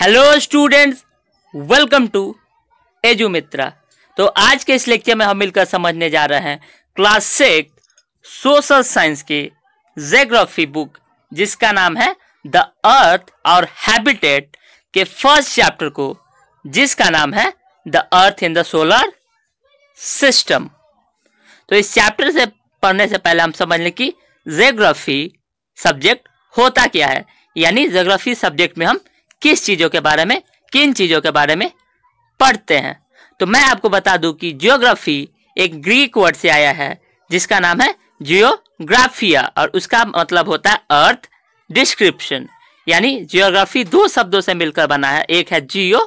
Hello students welcome to Edu Mitra तो आज के इस लेक्चर में हम मिलकर समझने जा रहे हैं क्लास सिक्स सोशल साइंस की जोग्राफी बुक जिसका नाम है द अर्थ और हैबिटेट के फर्स्ट चैप्टर को जिसका नाम है the earth in the solar system तो इस चैप्टर से पढ़ने से पहले हम समझ लें कि जोग्राफी सब्जेक्ट होता क्या है यानी जोग्राफी सब्जेक्ट में हम किस चीजों के बारे में किन चीजों के बारे में पढ़ते हैं तो मैं आपको बता दूं कि जियोग्राफी एक ग्रीक वर्ड से आया है जिसका नाम है जियोग्राफिया और उसका मतलब होता है अर्थ डिस्क्रिप्शन यानी जियोग्राफी दो शब्दों से मिलकर बना है एक है जियो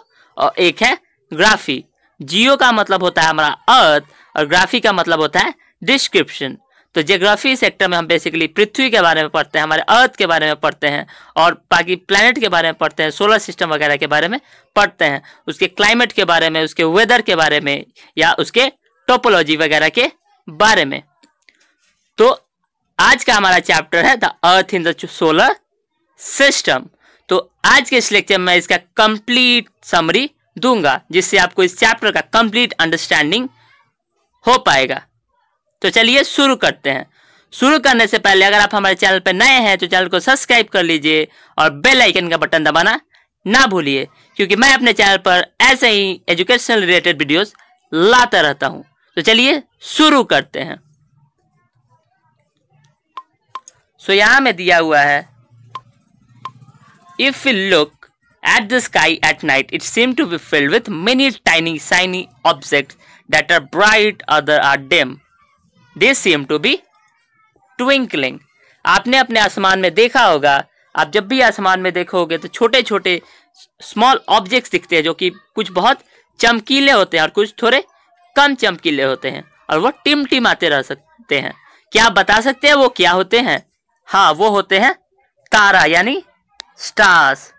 और एक है ग्राफी जियो का मतलब होता है हमारा अर्थ और ग्राफी का मतलब होता है डिस्क्रिप्शन तो जियोग्राफी सेक्टर में हम बेसिकली पृथ्वी के बारे में पढ़ते हैं हमारे अर्थ के बारे में पढ़ते हैं और बाकी प्लानट के बारे में पढ़ते हैं सोलर सिस्टम वगैरह के बारे में पढ़ते हैं उसके क्लाइमेट के बारे में उसके वेदर के बारे में या उसके टोपोलॉजी वगैरह के बारे में तो आज का हमारा चैप्टर है the earth in the solar system तो आज के इस लेक्चर में इसका कंप्लीट समरी दूंगा जिससे आपको इस चैप्टर का कंप्लीट अंडरस्टैंडिंग हो पाएगा तो चलिए शुरू करते हैं शुरू करने से पहले अगर आप हमारे चैनल पर नए हैं तो चैनल को सब्सक्राइब कर लीजिए और बेल आइकन का बटन दबाना ना भूलिए क्योंकि मैं अपने चैनल पर ऐसे ही एजुकेशनल रिलेटेड वीडियोस लाता रहता हूं तो चलिए शुरू करते हैं सो यहां में दिया हुआ है if you look at the sky at night it seem to be filled with many tiny shiny object that are bright other are dim they seem to be twinkling आपने अपने आसमान में देखा होगा आप जब भी आसमान में देखोगे तो छोटे छोटे स्मॉल ऑब्जेक्ट्स दिखते हैं जो कि कुछ बहुत चमकीले होते हैं और कुछ थोड़े कम चमकीले होते हैं और वो टिम आते रह सकते हैं क्या आप बता सकते हैं वो क्या होते हैं हाँ वो होते हैं तारा यानी स्टार्स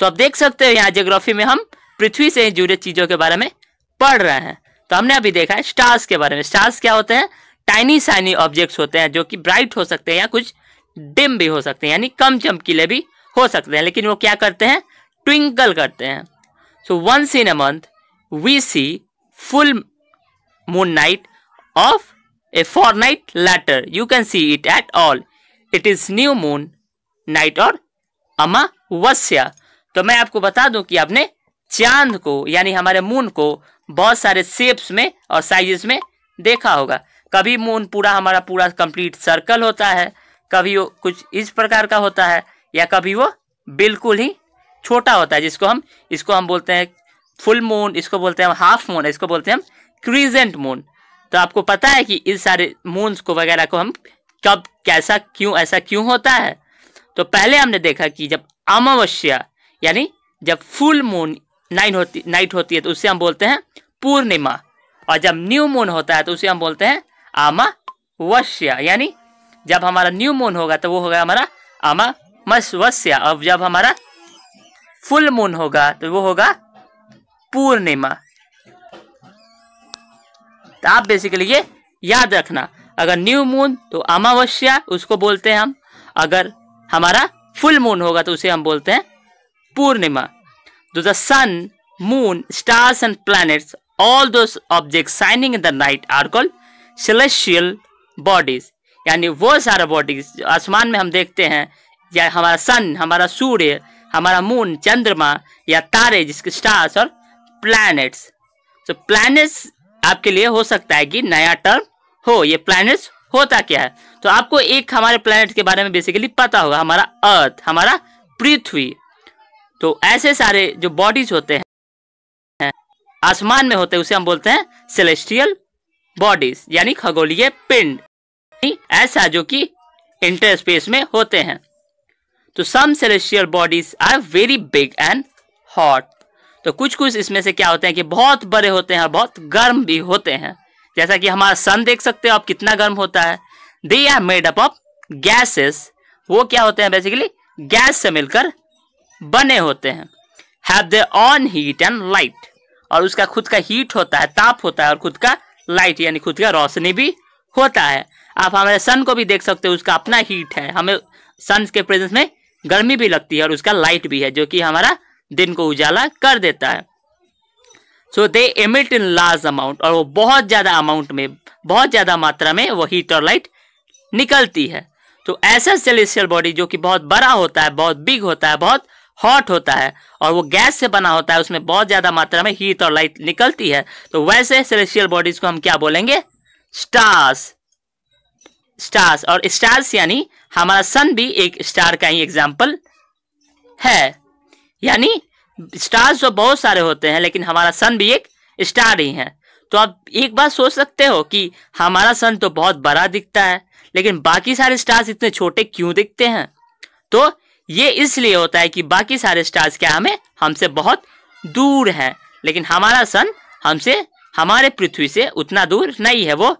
तो आप देख सकते हो यहाँ जियोग्राफी में हम पृथ्वी से जुड़े चीज़ों के बारे में पढ़ रहे हैं तो हमने अभी देखा है स्टार्स के बारे में स्टार्स क्या होते हैं टाइनी साइनी ऑब्जेक्ट्स होते हैं जो कि ब्राइट हो सकते हैं या कुछ डिम भी हो सकते हैं यानी कम चमकीले भी हो सकते हैं लेकिन वो क्या करते हैं ट्विंकल करते हैं so once in a month we see full moon night of a fortnight later you can see it at all it is new moon night और अमावस्या तो मैं आपको बता दूं कि आपने चांद को यानी हमारे मून को बहुत सारे शेप्स में और साइजेस में देखा होगा कभी मून पूरा हमारा पूरा कंप्लीट सर्कल होता है कभी वो कुछ इस प्रकार का होता है या कभी वो बिल्कुल ही छोटा होता है जिसको हम इसको हम बोलते हैं फुल मून इसको बोलते हैं हम हाफ मून इसको बोलते हैं हम क्रीजेंट मून तो आपको पता है कि इस सारे मून्स को वगैरह को हम कब कैसा क्यों ऐसा क्यों होता है तो पहले हमने देखा कि जब अमावस्या यानी जब फुल मून नाइन होती नाइट होती है तो उसे हम बोलते हैं पूर्णिमा और जब न्यू मून होता है तो उसे हम बोलते हैं अमावस्या यानी जब हमारा न्यू मून होगा तो वो होगा हमारा अमावस्या और जब हमारा फुल मून होगा तो वो होगा पूर्णिमा तो आप बेसिकली ये याद रखना अगर न्यू मून तो अमावस्या उसको बोलते हैं हम अगर हमारा फुल मून होगा तो उसे हम बोलते हैं पूर्णिमा तो the sun moon stars and planets all those object shining in the night are call celestial bodies यानी वो सारा बॉडीज आसमान में हम देखते हैं या हमारा सन हमारा सूर्य हमारा मून चंद्रमा या तारे जिसके स्टार्स और प्लैनेट्स तो प्लैनेट्स आपके लिए हो सकता है कि नया टर्म हो ये प्लैनेट्स होता क्या है तो आपको एक हमारे प्लैनेट के बारे में बेसिकली पता होगा हमारा अर्थ हमारा पृथ्वी तो ऐसे सारे जो बॉडीज होते हैं आसमान में होते हैं उसे हम बोलते हैं सेलेस्टियल बॉडीज यानी खगोलीय पिंड ऐसा जो कि इंटर स्पेस में होते हैं तो some celestial bodies are very big and hot तो कुछ कुछ इसमें से क्या होते हैं कि बहुत बड़े होते हैं और बहुत गर्म भी होते हैं जैसा कि हमारा सन देख सकते हो आप कितना गर्म होता है they are made up of gases वो क्या होते हैं बेसिकली गैस से मिलकर बने होते हैं have their own heat and light और उसका खुद का हीट होता है ताप होता है और खुद का लाइट यानी खुद का रोशनी भी होता है आप हमारे सन को भी देख सकते हो उसका अपना हीट है हमें सन के प्रेजेंस में गर्मी भी लगती है और उसका लाइट भी है जो कि हमारा दिन को उजाला कर देता है so they emit in large amount और वो बहुत ज़्यादा अमाउंट में बहुत ज़्यादा मात्रा में वो हीट और लाइट निकलती है तो ऐसा सेलिशियल बॉडी जो कि बहुत बड़ा होता है बहुत बिग होता है बहुत हॉट होता है और वो गैस से बना होता है उसमें बहुत ज़्यादा मात्रा में हीट और लाइट निकलती है तो वैसे सेलेस्टियल बॉडीज को हम क्या बोलेंगे स्टार्स स्टार्स और स्टार्स यानी हमारा सन भी एक स्टार का ही एग्जाम्पल है यानी स्टार्स तो बहुत सारे होते हैं लेकिन हमारा सन भी एक स्टार ही है तो आप एक बार सोच सकते हो कि हमारा सन तो बहुत बड़ा दिखता है लेकिन बाकी सारे स्टार्स इतने छोटे क्यों दिखते हैं तो ये इसलिए होता है कि बाकी सारे स्टार्स क्या हमें हमसे बहुत दूर हैं लेकिन हमारा सन हमसे हमारे पृथ्वी से उतना दूर नहीं है वो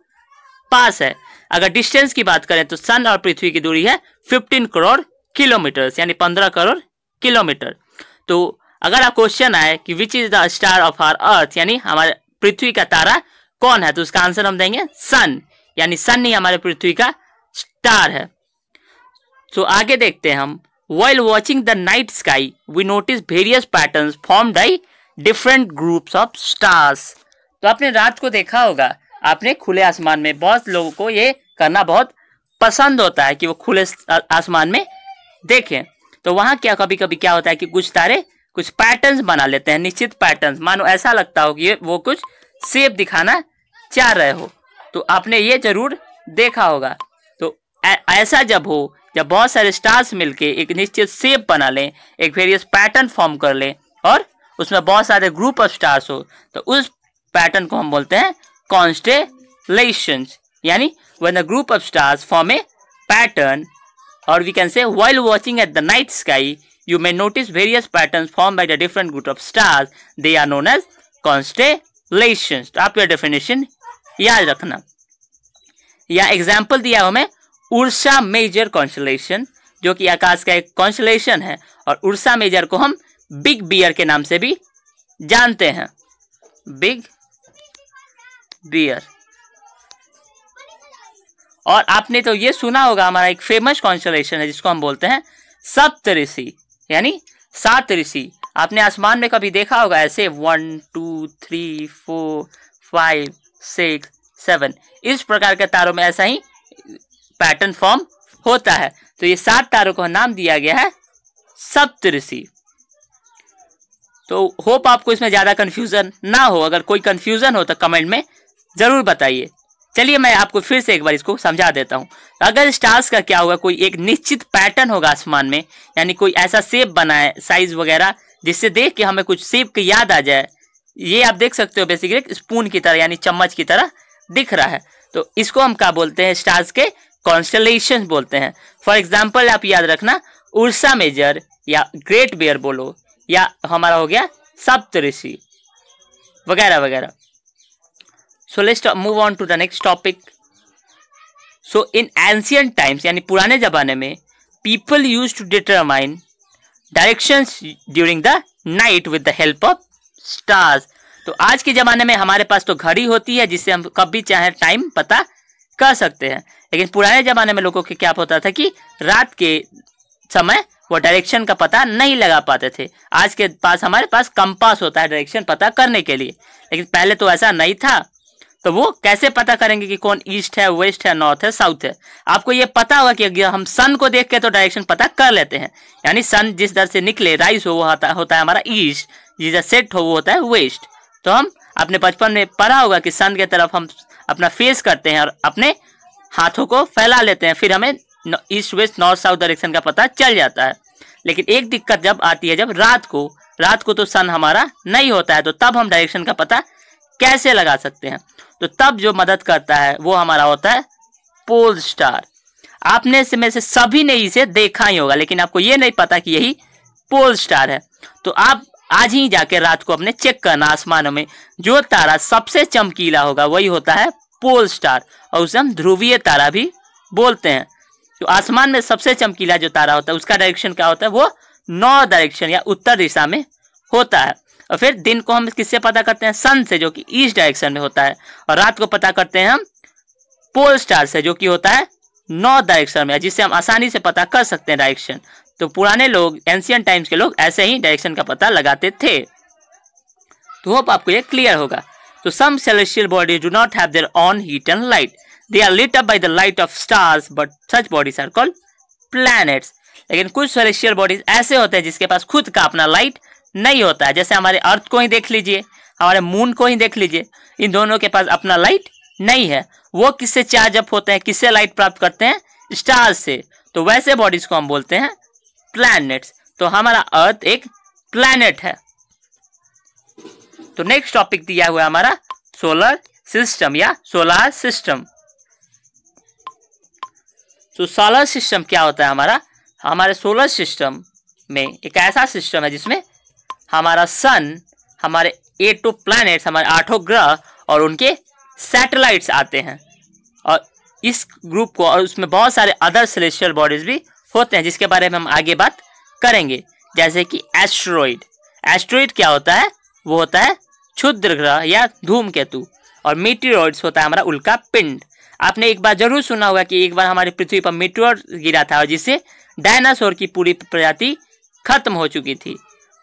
पास है अगर डिस्टेंस की बात करें तो सन और पृथ्वी की दूरी है 15 करोड़ किलोमीटर यानी 15 करोड़ किलोमीटर तो अगर आप क्वेश्चन आए कि which is the star of our earth यानी हमारे पृथ्वी का तारा कौन है तो उसका आंसर हम देंगे सन यानी सन ही हमारे पृथ्वी का स्टार है तो आगे देखते हैं हम While watching the night sky, we notice various patterns formed by different groups of stars. तो आपने रात को देखा होगा आपने खुले आसमान में बहुत लोगों को ये करना बहुत पसंद होता है कि वो खुले आसमान में देखें तो वहाँ क्या कभी कभी क्या होता है कि कुछ तारे कुछ पैटर्न्स बना लेते हैं निश्चित पैटर्न्स मानो ऐसा लगता हो कि वो कुछ सेप दिखाना चाह रहे हो तो आपने ये जरूर देखा होगा तो ऐसा जब हो जब बहुत सारे स्टार्स मिलके एक निश्चित शेप बना लें एक वेरियस पैटर्न फॉर्म कर लें और उसमें बहुत सारे ग्रुप ऑफ स्टार्स हो तो उस पैटर्न को हम बोलते हैं कॉन्स्टेलेशन यानी when a group of stars form a pattern और we can say while watching at the night sky you may notice various pattern form by the different group of stars they are known as constellation तो आप your definition याद रखना या example दिया हमें Ursa major constellation जो कि आकाश का एक कॉन्स्टलेशन है और उर्सा मेजर को हम बिग बियर के नाम से भी जानते हैं बिग बियर और आपने तो ये सुना होगा हमारा एक फेमस कॉन्स्टलेशन है जिसको हम बोलते हैं सप्त ऋषि यानी सात ऋषि आपने आसमान में कभी देखा होगा ऐसे one two three four five six seven इस प्रकार के तारों में ऐसा ही पैटर्न फॉर्म होता है तो ये सात तारों का नाम दिया गया है सप्तऋषि तो होप आपको इसमें ज़्यादा कंफ्यूजन ना हो अगर कोई कंफ्यूजन हो तो कमेंट में ज़रूर बताइए चलिए मैं आपको फिर से एक बार इसको समझा देता हूँ अगर स्टार्स का क्या होगा कोई एक निश्चित पैटर्न होगा आसमान में यानी कोई ऐसा सेप बनाए साइज वगैरह जिससे देख के हमें कुछ सेप की याद आ जाए ये आप देख सकते हो बेसिकली स्पून की तरह यानी चम्मच की तरह दिख रहा है तो इसको हम क्या बोलते हैं स्टार्स के कॉन्स्टलेशन बोलते हैं फॉर एग्जाम्पल आप याद रखना उर्सा मेजर या ग्रेट बेयर बोलो या हमारा हो गया सप्तऋषि वगैरह वगैरह so let's move on to the next topic so in ancient times यानी पुराने ज़माने में people use to determine directions during the night with the help of stars तो आज के ज़माने में हमारे पास तो घड़ी होती है जिससे हम कभी चाहे टाइम पता कर सकते हैं लेकिन पुराने जमाने में लोगों के क्या होता था कि रात के समय वो डायरेक्शन का पता नहीं लगा पाते थे आज के पास हमारे पास कंपास होता है डायरेक्शन पता करने के लिए लेकिन पहले तो ऐसा नहीं था तो वो कैसे पता करेंगे कि कौन ईस्ट है वेस्ट है नॉर्थ है साउथ है आपको ये पता होगा कि हम सन को देख के तो डायरेक्शन पता कर लेते हैं यानी सन जिस दर से निकले राइस हो वो होता, होता है हमारा ईस्ट जिस दर सेट हो वो होता है वेस्ट तो हम अपने बचपन में पढ़ा होगा कि सन के तरफ हम अपना फेस करते हैं और अपने हाथों को फैला लेते हैं फिर हमें east west north south direction का पता चल जाता है लेकिन एक दिक्कत जब आती है जब रात को रात को तो सन हमारा नहीं होता है तो तब हम डायरेक्शन का पता कैसे लगा सकते हैं तो तब जो मदद करता है वो हमारा होता है पोल स्टार आपने में से सभी ने इसे देखा ही होगा लेकिन आपको ये नहीं पता कि यही पोल स्टार है तो आप आज ही जाके रात को अपने चेक करना आसमानों में जो तारा सबसे चमकीला होगा वही होता है पोल स्टार और उसे हम ध्रुवीय तारा भी बोलते हैं तो आसमान में सबसे चमकीला जो तारा होता है उसका डायरेक्शन क्या होता है वो नौ डायरेक्शन या उत्तर दिशा में होता है और फिर दिन को हम किससे पता करते हैं सन से जो कि ईस्ट डायरेक्शन में होता है और रात को पता करते हैं हम पोल स्टार से जो कि होता है नौ डायरेक्शन में जिससे हम आसानी से पता कर सकते हैं डायरेक्शन तो पुराने लोग एंशियन टाइम्स के लोग ऐसे ही डायरेक्शन का पता लगाते थे तो होप आपको ये क्लियर होगा So some celestial bodies do not have their own heat and light. They are lit up by the light of stars, but such bodies are called planets. लेकिन कुछ सेलेशियल बॉडीज ऐसे होते हैं जिसके पास खुद का अपना लाइट नहीं होता है जैसे हमारे अर्थ को ही देख लीजिए हमारे मून को ही देख लीजिए इन दोनों के पास अपना लाइट नहीं है वो किससे चार्ज अप होते हैं किससे लाइट प्राप्त करते हैं स्टार्स से तो वैसे बॉडीज को हम बोलते हैं प्लैनेट्स तो हमारा अर्थ एक प्लैनेट है तो नेक्स्ट टॉपिक दिया हुआ हमारा सोलर सिस्टम या सोलार सिस्टम तो सोलर सिस्टम क्या होता है हमारा हमारे सोलर सिस्टम में एक ऐसा सिस्टम है जिसमें हमारा सन हमारे एट टू प्लैनेट्स हमारे आठों ग्रह और उनके सैटेलाइट्स आते हैं और इस ग्रुप को और उसमें बहुत सारे अदर सेलेशियल बॉडीज़ भी होते हैं जिसके बारे में हम आगे बात करेंगे जैसे कि एस्ट्रॉइड एस्ट्रॉइड क्या होता है वो होता है क्षुद्र ग्रह या धूम केतु और मीटियोरॉइड्स होता है हमारा उल्का पिंड आपने एक बार जरूर सुना होगा कि एक बार हमारी पृथ्वी पर मीटरॉइड गिरा था और जिससे डायनासोर की पूरी प्रजाति खत्म हो चुकी थी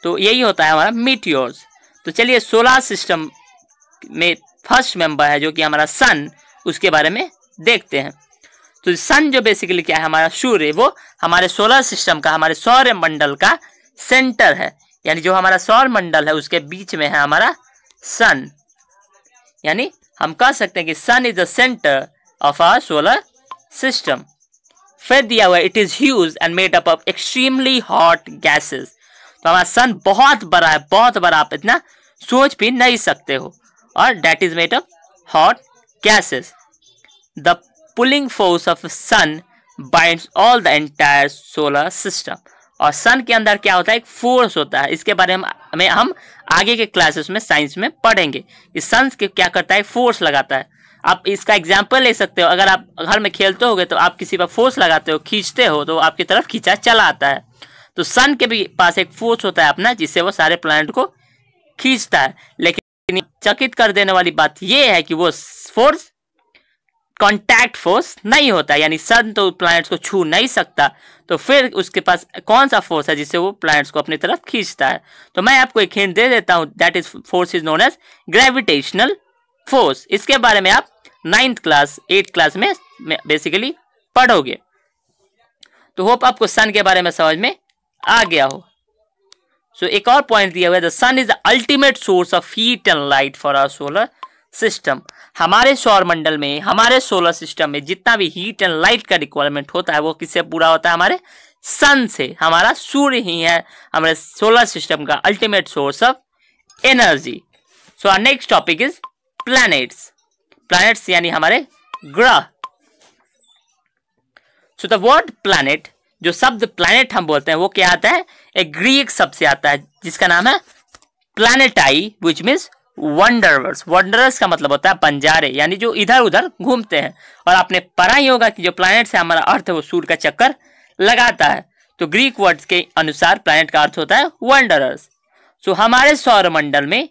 तो यही होता है हमारा मीटियोर्स तो चलिए सोलर सिस्टम में फर्स्ट मेंबर है जो कि हमारा सन उसके बारे में देखते हैं तो सन जो बेसिकली क्या है हमारा सूर्य वो हमारे सोलर सिस्टम का हमारे सौर्य मंडल का सेंटर है यानी जो हमारा सौर मंडल है उसके बीच में है हमारा सन यानी हम कह सकते हैं कि sun is the centre of our solar system फिर दिया हुआ it is huge and made up of extremely hot gases तो हमारा सन बहुत बड़ा है बहुत बड़ा आप इतना सोच भी नहीं सकते हो और that is made up hot gases the pulling force of sun bind all the entire solar system और सन के अंदर क्या होता है एक फोर्स होता है इसके बारे में हम आगे के क्लासेस में साइंस में पढ़ेंगे कि सन के क्या करता है फोर्स लगाता है आप इसका एग्जाम्पल ले सकते हो अगर आप घर में खेलते हो तो आप किसी पर फोर्स लगाते हो खींचते हो तो आपकी तरफ खींचा चला आता है तो सन के भी पास एक फोर्स होता है अपना जिससे वो सारे प्लानट को खींचता है लेकिन चकित कर देने वाली बात यह है कि वो फोर्स कॉन्टैक्ट फोर्स नहीं होता यानी सन तो प्लैनेट्स को छू नहीं सकता तो फिर उसके पास कौन सा फोर्स है जिससे वो प्लैनेट्स को अपनी तरफ खींचता है तो मैं आपको एक हिंट दे देता हूँ that is force is known as gravitational force इसके बारे में आप नाइन्थ क्लास एट क्लास में बेसिकली पढ़ोगे तो होप आपको सन के बारे में समझ में आ गया हो सो so, एक और पॉइंट दिया हुआ है the sun is the ultimate source of heat and light for our solar system हमारे सौर मंडल में हमारे सोलर सिस्टम में जितना भी हीट एंड लाइट का रिक्वायरमेंट होता है वो किससे पूरा होता है हमारे सन से हमारा सूर्य ही है हमारे सोलर सिस्टम का ultimate source of energy so our next topic is planets planets यानी हमारे ग्रह सो द वर्ड प्लैनेट जो शब्द प्लैनेट हम बोलते हैं वो क्या आता है एक ग्रीक शब्द से आता है जिसका नाम है प्लानिटाई विच मीन्स वंडरवर्स वंडरस का मतलब होता है पंजारे यानी जो इधर उधर घूमते हैं और आपने पढ़ा ही होगा कि जो प्लानट से हमारा अर्थ है वो सूर्य का चक्कर लगाता है तो ग्रीक वर्ड्स के अनुसार प्लानट का अर्थ होता है वंडरर्स सो हमारे सौरमंडल में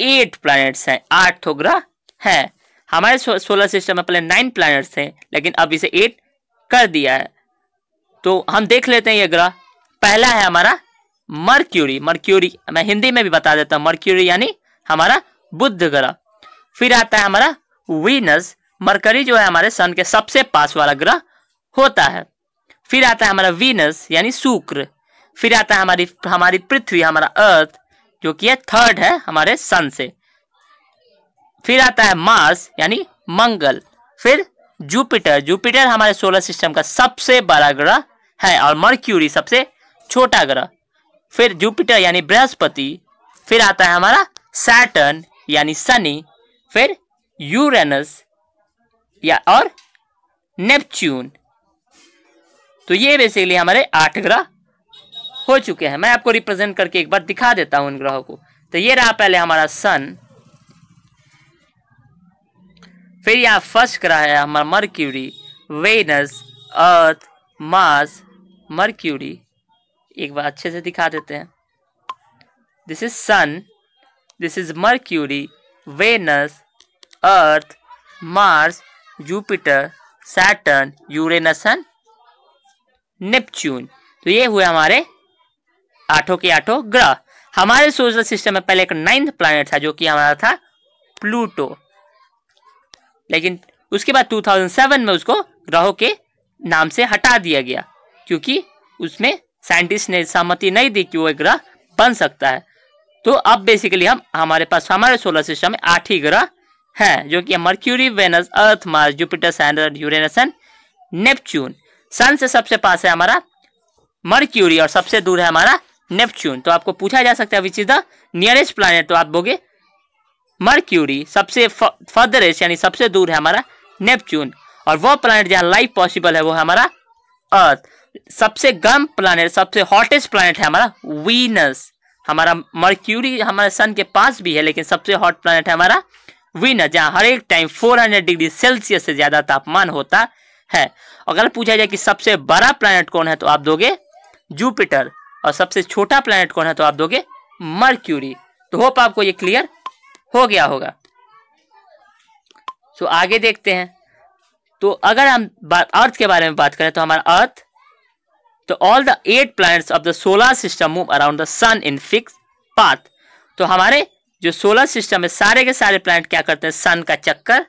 एट प्लैनेट्स हैं आठ तो ग्रह हैं हमारे सोलर सिस्टम में पहले नाइन प्लैनेट्स थे लेकिन अब इसे एट कर दिया है तो हम देख लेते हैं ये ग्रह पहला है हमारा मर्क्यूरी मर्क्यूरी मैं हिंदी में भी बता देता हूँ मर्क्यूरी यानी हमारा बुद्ध ग्रह फिर आता है हमारा वीनस मरकरी जो है हमारे सन के सबसे पास वाला ग्रह होता है फिर आता है हमारा वीनस यानी शुक्र फिर आता है हमारी हमारी पृथ्वी हमारा अर्थ जो कि है थर्ड है हमारे सन से फिर आता है मार्स यानी मंगल फिर जुपिटर जुपिटर हमारे सोलर सिस्टम का सबसे बड़ा ग्रह है और मर्क्यूरी सबसे छोटा ग्रह फिर जुपिटर यानी बृहस्पति फिर आता है हमारा सैटर्न यानी सनी फिर यूरेनस या और नेपच्यून तो ये बेसिकली हमारे आठ ग्रह हो चुके हैं मैं आपको रिप्रेजेंट करके एक बार दिखा देता हूं उन ग्रहों को तो ये रहा पहले हमारा सन फिर यहाँ फर्स्ट ग्रह है हमारा Mercury Venus Earth Mars Mercury एक बार अच्छे से दिखा देते हैं this is sun this is Mercury Venus Earth Mars Jupiter Saturn Uranus and Neptune तो ये हुए हमारे आठों के आठों ग्रह हमारे सोलर सिस्टम में पहले एक नाइन्थ प्लानट था जो कि हमारा था प्लूटो लेकिन उसके बाद 2007 में उसको ग्रहों के नाम से हटा दिया गया क्योंकि उसमें साइंटिस्ट ने सहमति नहीं दी कि वो ग्रह बन सकता है तो अब बेसिकली हम हमारे पास हमारे सोलर सिस्टम में आठ ही ग्रह हैं जो कि Mercury Venus Earth Mars Jupiter Saturn Uranus and Neptune sun से सबसे पास है हमारा मर्क्यूरी और सबसे दूर है हमारा नेपच्यून तो आपको पूछा जा सकता है which is the nearest planet तो आप बोगे मर्क्यूरी सबसे फर्दरेस्ट यानी सबसे दूर है हमारा नेपच्यून और वो प्लानट जहाँ लाइफ पॉसिबल है वो है हमारा अर्थ सबसे गर्म प्लानट सबसे हॉटेस्ट प्लानट है हमारा वीनस हमारा मर्क्यूरी हमारे सन के पास भी है लेकिन सबसे हॉट प्लानट है हमारा विनर जहाँ हर एक टाइम 400 डिग्री सेल्सियस से ज़्यादा तापमान होता है अगर पूछा जाए कि सबसे बड़ा प्लानट कौन है तो आप दोगे जुपिटर और सबसे छोटा प्लानट कौन है तो आप दोगे मर्क्यूरी तो होप आपको ये क्लियर हो गया होगा तो आगे देखते हैं तो अगर हम अर्थ के बारे में बात करें तो हमारा अर्थ तो all the eight planets of the solar system move around the sun in fix path तो हमारे जो सोलर सिस्टम है सारे के सारे प्लैनेट क्या करते हैं सन का चक्कर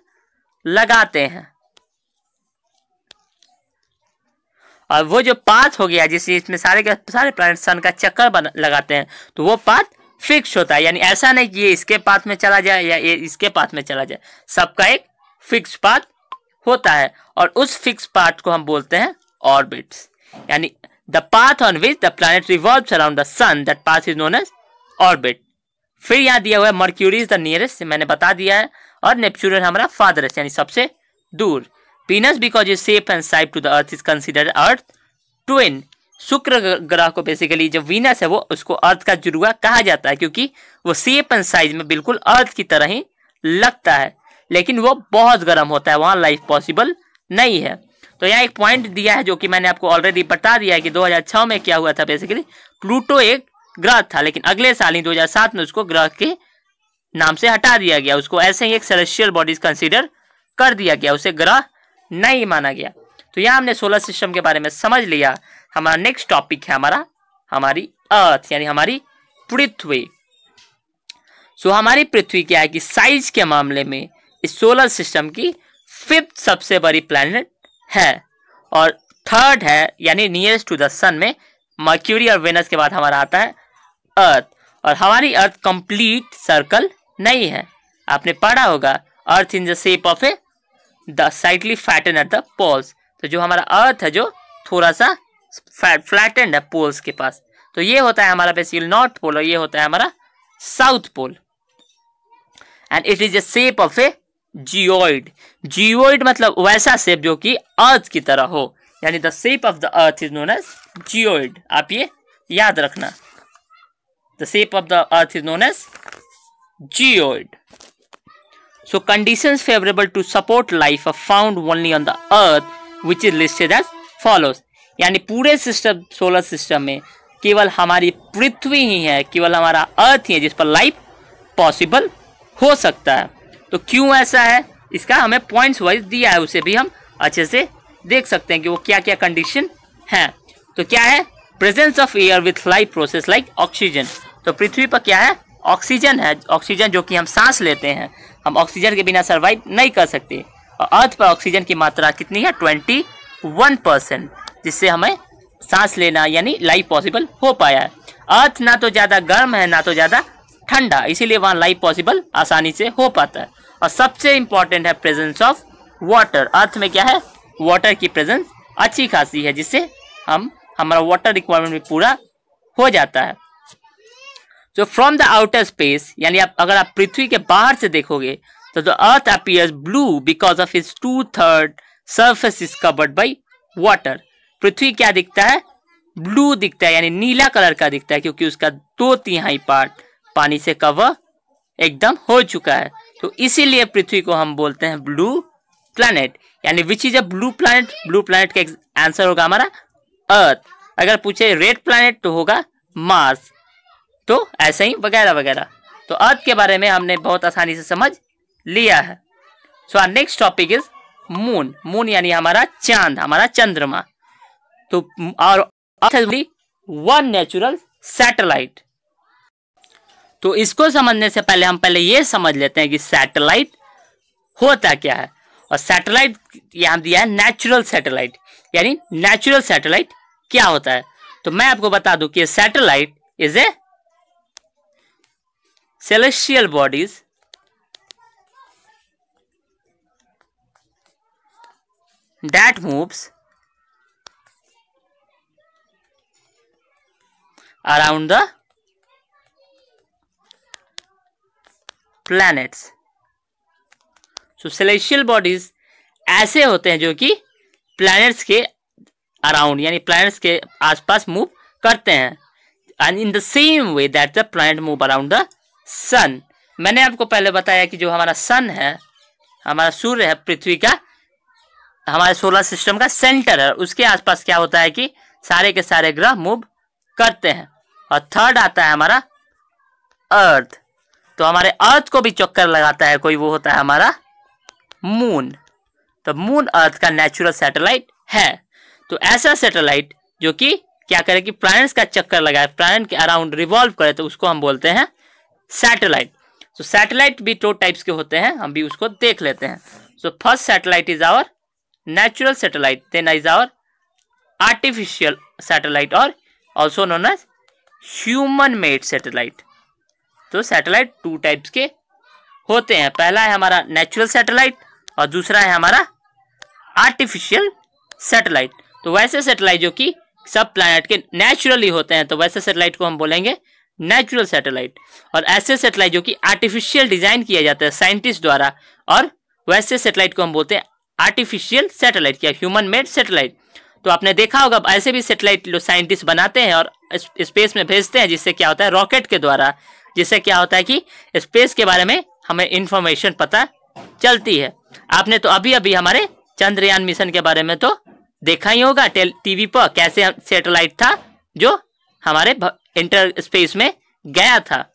लगाते हैं और वो जो पाथ हो गया जिस इसमें सारे के सारे प्लैनेट सन का चक्कर लगाते हैं तो वो पाथ फिक्स होता है यानी ऐसा नहीं कि ये इसके पाथ में चला जाए या ये इसके पाथ में चला जाए सबका एक फिक्स पाथ होता है और उस फिक्स पाथ को हम बोलते हैं ऑर्बिट्स यानी the path on which the planet revolve around the sun, that path is known as orbit. फिर यहाँ दिया हुआ है मर्क्यूरी इज द नियरेस्ट मैंने बता दिया है और नेपच्यूर हमारा फादरेस्ट यानी सबसे दूर Venus because is safe and size to the Earth is considered Earth twin शुक्र ग्रह को बेसिकली जो वीनस है वो उसको अर्थ का जुड़ुआ कहा जाता है क्योंकि वो सेप एंड साइज में बिल्कुल अर्थ की तरह ही लगता है लेकिन वो बहुत गर्म होता है वहाँ लाइफ पॉसिबल नहीं है तो यहाँ एक पॉइंट दिया है जो कि मैंने आपको ऑलरेडी बता दिया है कि 2006 में क्या हुआ था बेसिकली प्लूटो एक ग्रह था लेकिन अगले साल ही 2007 में उसको ग्रह के नाम से हटा दिया गया उसको ऐसे ही एक सेलेशियल बॉडीज कंसिडर कर दिया गया उसे ग्रह नहीं माना गया तो यहाँ हमने सोलर सिस्टम के बारे में समझ लिया हमारा नेक्स्ट टॉपिक है हमारा हमारी अर्थ यानी हमारी पृथ्वी सो हमारी पृथ्वी क्या है कि साइज के मामले में इस सोलर सिस्टम की फिफ्थ सबसे बड़ी प्लैनेट है और थर्ड है यानी नियरेस्ट टू द सन में मर्क्यूरी और वेनस के बाद हमारा आता है अर्थ और हमारी अर्थ कंप्लीट सर्कल नहीं है आपने पढ़ा होगा Earth in the shape of a the slightly flattened at the poles तो जो हमारा अर्थ है जो थोड़ा सा फ्लैटेंड है पोल्स के पास तो ये होता है हमारा बेसिकली नॉर्थ पोल और ये होता है हमारा south pole and it is a shape of a geoid geoid मतलब वैसा सेप जो कि अर्थ की तरह हो यानी the shape of the Earth is known as geoid आप ये याद रखना the shape of the Earth is known as geoid so conditions favourable to support life are found only on the Earth which is listed as follows यानी पूरे system solar system में केवल हमारी पृथ्वी ही है केवल हमारा अर्थ ही है जिस पर लाइफ पॉसिबल हो सकता है तो क्यों ऐसा है इसका हमें पॉइंट्स वाइज दिया है उसे भी हम अच्छे से देख सकते हैं कि वो क्या क्या कंडीशन है तो क्या है presence of air with life process like oxygen तो पृथ्वी पर क्या है ऑक्सीजन है ऑक्सीजन जो कि हम सांस लेते हैं हम ऑक्सीजन के बिना सर्वाइव नहीं कर सकते और अर्थ पर ऑक्सीजन की मात्रा कितनी है ट्वेंटी वन परसेंट जिससे हमें सांस लेना यानी लाइफ पॉसिबल हो पाया है अर्थ ना तो ज़्यादा गर्म है ना तो ज़्यादा ठंडा इसीलिए वहाँ लाइफ पॉसिबल आसानी से हो पाता है और सबसे इंपॉर्टेंट है प्रेजेंस ऑफ वाटर अर्थ में क्या है वाटर की प्रेजेंस अच्छी खासी है जिससे हम हमारा वाटर रिक्वायरमेंट भी पूरा हो जाता है so from the outer space यानी आप अगर आप पृथ्वी के बाहर से देखोगे तो the Earth appears blue because of its two third surface is covered by water पृथ्वी क्या दिखता है ब्लू दिखता है यानी नीला कलर का दिखता है क्योंकि उसका दो तिहाई पार्ट पानी से कवर एकदम हो चुका है तो इसीलिए पृथ्वी को हम बोलते हैं ब्लू प्लानट यानी which is a blue planet blue planet का आंसर होगा हमारा अर्थ अगर पूछे रेड प्लानट तो होगा मार्स तो ऐसे ही वगैरह वगैरह तो अर्थ के बारे में हमने बहुत आसानी से समझ लिया है so our next topic is moon moon यानी हमारा चांद हमारा चंद्रमा तो और वन नेचुरल सैटेलाइट तो इसको समझने से पहले हम पहले ये समझ लेते हैं कि सैटेलाइट होता क्या है और सैटेलाइट यहां दिया है नेचुरल सैटेलाइट यानी नेचुरल सैटेलाइट क्या होता है तो मैं आपको बता दूं कि satellite is a celestial bodies that moves around the planets so celestial bodies ऐसे होते हैं जो कि प्लैनेट्स के अराउंड यानी प्लैनेट्स के आसपास मूव करते हैं and in the same way that the planet move around the sun मैंने आपको पहले बताया कि जो हमारा सन है हमारा सूर्य है पृथ्वी का हमारे सोलर सिस्टम का सेंटर है उसके आसपास क्या होता है कि सारे के सारे ग्रह मूव करते हैं और थर्ड आता है हमारा अर्थ तो हमारे अर्थ को भी चक्कर लगाता है कोई वो होता है हमारा मून तो मून अर्थ का नेचुरल सैटेलाइट है तो ऐसा सैटेलाइट जो कि क्या करे कि प्लैनेट्स का चक्कर लगाए प्लैनेट के अराउंड रिवॉल्व करे तो उसको हम बोलते हैं सैटेलाइट तो सैटेलाइट भी दो टाइप्स के होते हैं हम भी उसको देख लेते हैं so first satellite is our natural satellite then is our artificial satellite और also known as human made satellite तो सैटेलाइट टू टाइप्स के होते हैं पहला है हमारा नेचुरल सैटेलाइट और दूसरा है हमारा आर्टिफिशियल सैटेलाइट तो वैसे सैटेलाइट जो कि सब प्लानट के नेचुरली होते हैं तो वैसे सैटेलाइट को हम बोलेंगे नेचुरल सैटेलाइट और ऐसे सैटेलाइट जो कि आर्टिफिशियल डिजाइन किया जाता है साइंटिस्ट द्वारा और वैसे सैटेलाइट को हम बोलते हैं आर्टिफिशियल सैटेलाइट या ह्यूमन मेड सैटेलाइट तो आपने देखा होगा ऐसे भी सैटेलाइट साइंटिस्ट बनाते हैं और स्पेस में भेजते हैं जिससे क्या होता है रॉकेट के द्वारा जिससे क्या होता है कि स्पेस के बारे में हमें इंफॉर्मेशन पता चलती है आपने तो अभी अभी हमारे चंद्रयान मिशन के बारे में तो देखा ही होगा टीवी पर कैसे सेटेलाइट था जो हमारे इंटर स्पेस में गया था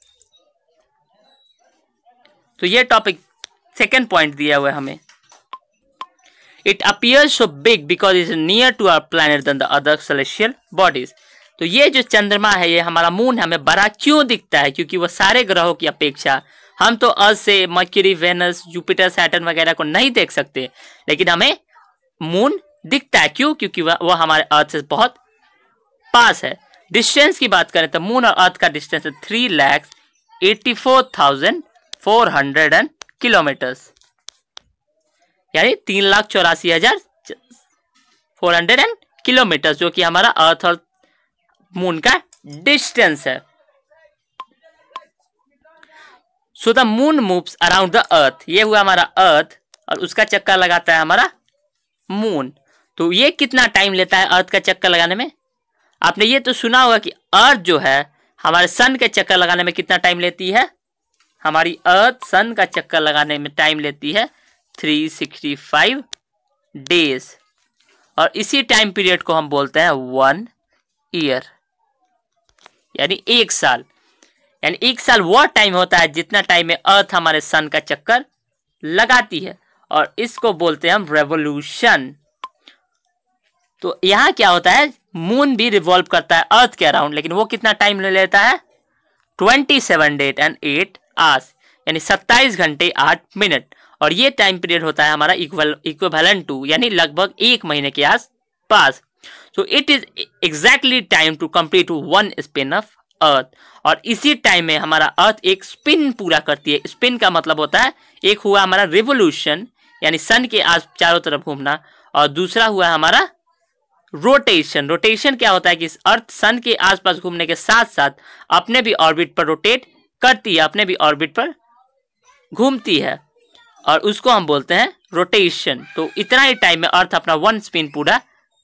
तो ये टॉपिक सेकेंड पॉइंट दिया हुआ हमें it appears so big because is near to to plan the other celestial bodies तो ये जो चंद्रमा है ये हमारा मून है हमें बड़ा क्यों दिखता है क्योंकि वो सारे ग्रहों की अपेक्षा हम तो अर्थ से मक्यूरी वेनस जुपिटर सैटर्न वगैरह को नहीं देख सकते लेकिन हमें मून दिखता है क्यों क्योंकि वह हमारे अर्थ से बहुत पास है डिस्टेंस की बात करें तो मून और अर्थ का डिस्टेंस है three lakhs eighty four thousand four hundred and kilometres यानी तीन लाख चौरासी हजार फोर हंड्रेड एंड किलोमीटर जो कि हमारा अर्थ और मून का डिस्टेंस है so the moon moves around the Earth ये हुआ हमारा अर्थ और उसका चक्कर लगाता है हमारा मून तो ये कितना टाइम लेता है अर्थ का चक्कर लगाने में आपने ये तो सुना होगा कि अर्थ जो है हमारे सन के चक्कर लगाने में कितना टाइम लेती है हमारी अर्थ सन का चक्कर लगाने में टाइम लेती है थ्री सिक्सटी फाइव डेज और इसी टाइम पीरियड को हम बोलते हैं वन ईयर यानी एक साल यानी एक साल वह टाइम होता है जितना टाइम में अर्थ हमारे सन का चक्कर लगाती है और इसको बोलते हैं हम रेवोल्यूशन तो यहाँ क्या होता है मून भी रिवॉल्व करता है अर्थ के अराउंड लेकिन वो कितना टाइम ले लेता है twenty seven days and eight hours यानी सत्ताईस घंटे आठ मिनट और ये टाइम पीरियड होता है हमारा इक्वल इक्वेलन टू यानी लगभग एक महीने के आसपास so it is exactly time to complete one spin of Earth और इसी टाइम में हमारा अर्थ एक स्पिन पूरा करती है स्पिन का मतलब होता है एक हुआ हमारा रिवोल्यूशन यानी सन के आज चारों तरफ घूमना और दूसरा हुआ हमारा रोटेशन रोटेशन क्या होता है कि अर्थ सन के आसपास घूमने के साथ साथ अपने भी ऑर्बिट पर रोटेट करती है अपने भी ऑर्बिट पर घूमती है और उसको हम बोलते हैं रोटेशन तो इतना ही टाइम में अर्थ अपना वन स्पिन पूरा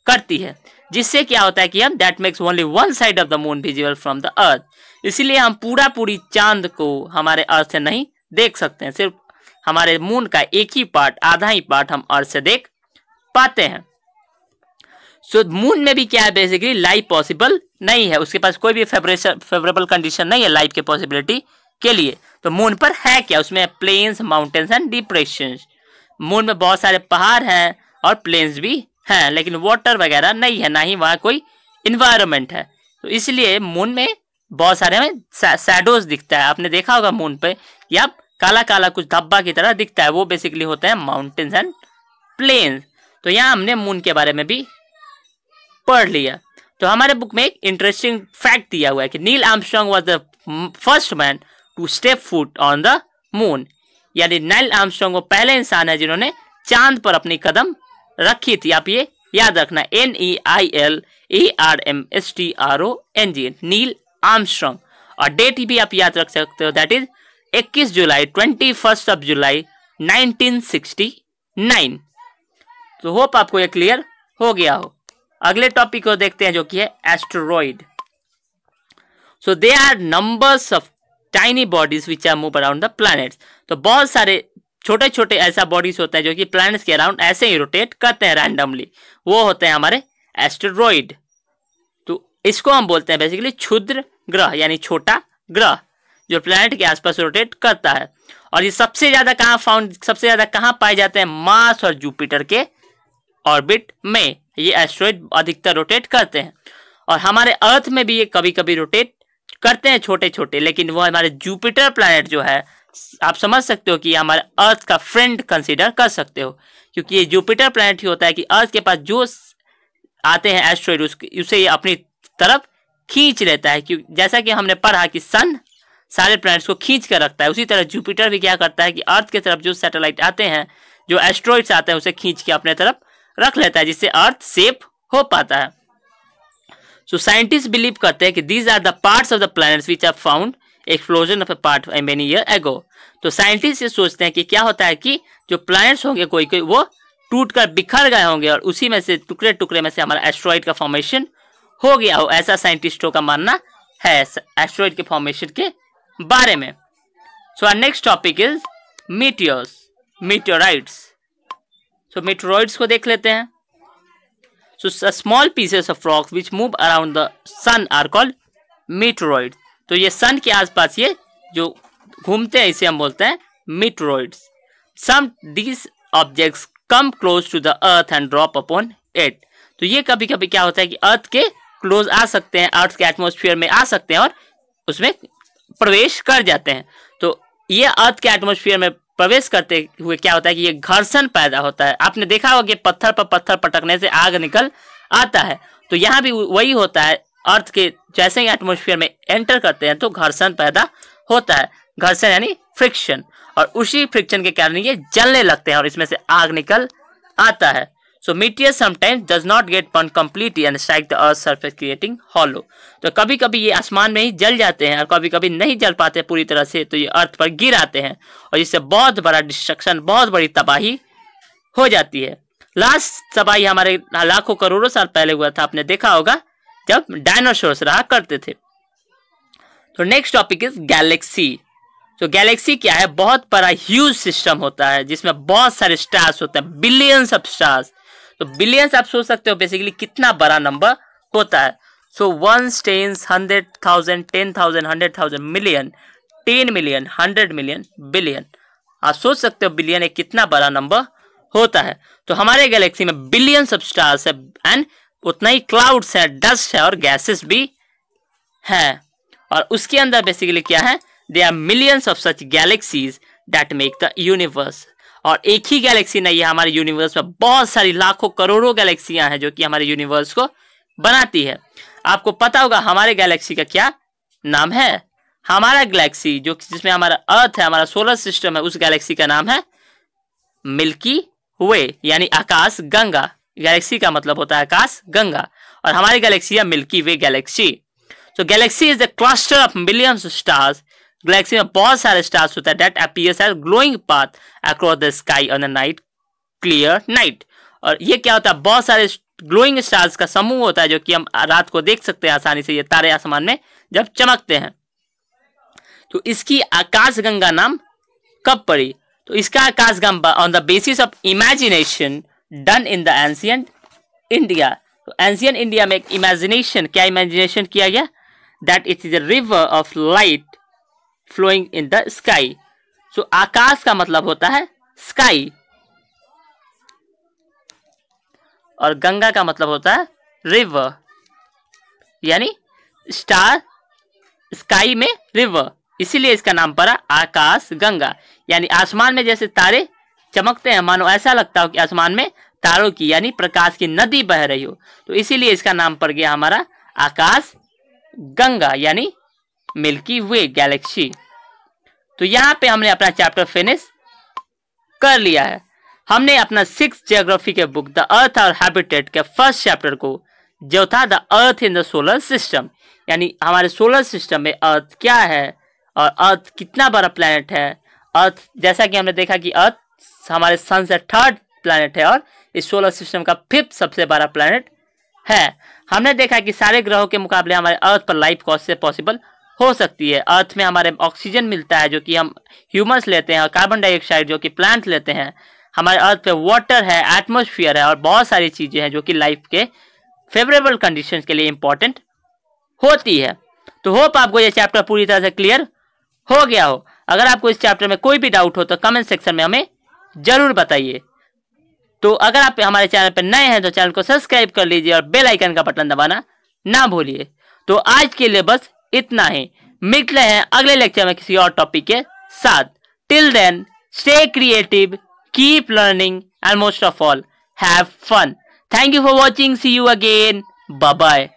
करती है जिससे क्या होता है कि हम that makes only one side of the moon visible from the Earth इसीलिए हम पूरा पूरी चांद को हमारे अर्थ से नहीं देख सकते हैं सिर्फ हमारे मून का एक ही पार्ट आधा ही पार्ट हम अर्थ से देख पाते हैं सो so, मून में भी क्या है बेसिकली लाइफ पॉसिबल नहीं है उसके पास कोई भी फेवरेबल कंडीशन नहीं है लाइफ के पॉसिबिलिटी के लिए तो मून पर है क्या उसमें plains mountains and depression moon में बहुत सारे पहाड़ हैं और प्लेन्स भी है लेकिन वाटर वगैरह नहीं है ना ही वहाँ कोई इन्वायरमेंट है तो इसलिए मून में बहुत सारे हमें सैडोज दिखता है आपने देखा होगा मून पे या काला काला कुछ धब्बा की तरह दिखता है वो बेसिकली होते हैं माउंटेन्स एंड प्लेन्स तो यहाँ हमने मून के बारे में भी पढ़ लिया तो हमारे बुक में एक इंटरेस्टिंग फैक्ट दिया हुआ है कि Neil Armstrong was the first man to step foot on the moon यानी नील आर्मस्ट्रॉन्ग वो पहले इंसान है जिन्होंने चांद पर अपनी कदम रखी थी आप ये याद रखना N E I L A R M S T R O N G Neil Armstrong और डेट भी आप याद रख सकते हो that is 21 July twenty first of July 1969 तो होप आपको ये क्लियर हो गया हो अगले टॉपिक को देखते हैं जो कि है asteroid so they are numbers of tiny bodies which are move around the planets तो बहुत सारे छोटे छोटे ऐसा बॉडीज होता है जो कि प्लैनेट्स के अराउंड ऐसे ही रोटेट करते हैं रैंडमली वो होते हैं हमारे एस्ट्रॉइड तो इसको हम बोलते हैं बेसिकली क्षुद्र ग्रह यानी छोटा ग्रह जो प्लैनेट के आसपास रोटेट करता है और ये सबसे ज़्यादा कहाँ फाउंड सबसे ज़्यादा कहाँ पाए जाते हैं मार्स और जुपिटर के ऑर्बिट में ये एस्ट्रॉइड अधिकतर रोटेट करते हैं और हमारे अर्थ में भी ये कभी कभी रोटेट करते हैं छोटे छोटे लेकिन वो हमारे जुपिटर प्लैनेट जो है आप समझ सकते हो कि ये हमारे अर्थ का फ्रेंड कंसिडर कर सकते हो क्योंकि ये जुपिटर प्लैनेट ही होता है कि अर्थ के पास जो आते हैं एस्ट्रॉइड उसे ये अपनी तरफ खींच लेता है क्योंकि जैसा कि हमने पढ़ा कि सन सारे प्लैनेट्स को खींच कर रखता है उसी तरह जुपिटर भी क्या करता है कि अर्थ की तरफ जो सैटेलाइट आते हैं जो एस्ट्रॉइड्स आते हैं उसे खींच के अपने तरफ रख लेता है जिससे अर्थ सेफ हो पाता है सो साइंटिस्ट बिलीव करते हैं कि these are the parts of the planets which are found explosion of a part many year ago तो साइंटिस्ट ये सोचते हैं कि क्या होता है कि जो प्लैनेट्स होंगे कोई कोई वो टूट कर बिखर गए होंगे और उसी में से टुकड़े टुकड़े में से हमारा एस्ट्रॉइड का फॉर्मेशन हो गया हो ऐसा साइंटिस्टों का मानना है एस्ट्रॉइड के फॉर्मेशन के बारे में so our next topic is meteors meteorites so meteoroids को देख लेते हैं so small pieces of rocks which move around the sun are called meteoroid तो ये सन के आसपास ये जो घूमते हैं इसे हम बोलते हैं meteoroids some these objects come close to the Earth and drop upon it तो ये कभी कभी क्या होता है कि अर्थ के क्लोज आ सकते हैं अर्थ के एटमोस्फियर में आ सकते हैं और उसमें प्रवेश कर जाते हैं तो ये अर्थ के एटमोसफियर में प्रवेश करते हुए क्या होता है कि ये घर्षण पैदा होता है आपने देखा होगा कि पत्थर पर पत्थर पटकने से आग निकल आता है तो यहाँ भी वही होता है अर्थ के जैसे ही एटमोस्फियर में एंटर करते हैं तो घर्षण पैदा होता है घर्षण यानी फ्रिक्शन और उसी फ्रिक्शन के कारण ये जलने लगते हैं और इसमें से आग निकल आता है so meteor sometimes does not get burn complete and strike the Earth surface creating hollow तो कभी कभी ये आसमान में ही जल जाते हैं और कभी कभी नहीं जल पाते पूरी तरह से तो ये अर्थ पर गिर आते हैं और इससे बहुत बड़ा डिस्ट्रक्शन बहुत बड़ी तबाही हो जाती है लास्ट तबाही हमारे लाखों करोड़ों साल पहले हुआ था आपने देखा होगा जब डायनासोर्स रहा करते थे तो नेक्स्ट टॉपिक इज गैलेक्सी तो गैलेक्सी क्या है बहुत बड़ा ह्यूज सिस्टम होता है जिसमें बहुत सारे स्टार्स होते हैं बिलियंस ऑफ स्टार्स तो बिलियंस आप सोच सकते हो बेसिकली कितना बड़ा नंबर होता है so one tens hundred thousand ten thousand hundred thousand million ten million hundred million billion आप सोच सकते हो बिलियन एक कितना बड़ा नंबर होता है तो हमारे गैलेक्सी में बिलियंस ऑफ स्टार्स है एंड उतना ही क्लाउड्स है डस्ट है और गैसेस भी हैं और उसके अंदर बेसिकली क्या है they are millions of such galaxies that make the universe और एक ही गैलेक्सी नहीं है हमारे यूनिवर्स में बहुत सारी लाखों करोड़ों गैलेक्सियां हैं जो कि हमारे यूनिवर्स को बनाती है आपको पता होगा हमारे गैलेक्सी का क्या नाम है हमारा गैलेक्सी जो जिसमें हमारा अर्थ है हमारा सोलर सिस्टम है उस गैलेक्सी का नाम है मिल्की वे यानी आकाश गंगा गैलेक्सी का मतलब होता है आकाश गंगा और हमारी गैलेक्सी है मिल्की वे गैलेक्सी तो galaxy is the cluster of millions stars galaxy में बहुत सारे स्टार्स होते हैं that appears as glowing path across the sky on the night clear night और ये क्या होता है बहुत सारे ग्लोइंग स्टार्स का समूह होता है जो कि हम रात को देख सकते हैं आसानी से ये तारे आसमान में जब चमकते हैं तो इसकी आकाशगंगा नाम कब पड़ी तो इसका आकाशगंगा on the basis of imagination done in the ancient India तो एंशियंट इंडिया में इमेजिनेशन क्या इमेजिनेशन किया गया that it is a river of light flowing in the sky so आकाश का मतलब होता है स्काई और गंगा का मतलब होता है रिवर यानी स्टार स्काई में रिवर इसीलिए इसका नाम पड़ा आकाश गंगा यानी आसमान में जैसे तारे चमकते हैं मानो ऐसा लगता हो कि आसमान में तारों की यानी प्रकाश की नदी बह रही हो तो इसीलिए इसका नाम पड़ गया हमारा आकाश गंगा यानी मिल्की वे गैलेक्सी तो यहाँ पे हमने अपना चैप्टर फिनिश कर लिया है हमने अपना सिक्स जियोग्राफी के बुक द अर्थ और हैबिटेट के फर्स्ट चैप्टर को जो था the earth in the solar system यानी हमारे सोलर सिस्टम में अर्थ क्या है और अर्थ कितना बड़ा प्लानट है अर्थ जैसा कि हमने देखा कि अर्थ हमारे सन से थर्ड प्लानट है और इस सोलर सिस्टम का फिफ्थ सबसे बड़ा प्लानट है हमने देखा कि सारे ग्रहों के मुकाबले हमारे अर्थ पर लाइफ कॉज से पॉसिबल हो सकती है अर्थ में हमारे ऑक्सीजन मिलता है जो कि हम ह्यूमंस लेते हैं और कार्बन डाइऑक्साइड जो कि प्लांट लेते हैं हमारे अर्थ पे वाटर है एटमोसफियर है और बहुत सारी चीज़ें हैं जो कि लाइफ के फेवरेबल कंडीशन के लिए इंपॉर्टेंट होती है तो होप आपको ये चैप्टर पूरी तरह से क्लियर हो गया हो अगर आपको इस चैप्टर में कोई भी डाउट हो तो कमेंट सेक्शन में हमें ज़रूर बताइए तो अगर आप हमारे चैनल पर नए हैं तो चैनल को सब्सक्राइब कर लीजिए और बेल आइकन का बटन दबाना ना भूलिए तो आज के लिए बस इतना ही मिलते हैं अगले लेक्चर में किसी और टॉपिक के साथ till then stay creative keep learning and most of all have fun thank you for watching see you again bye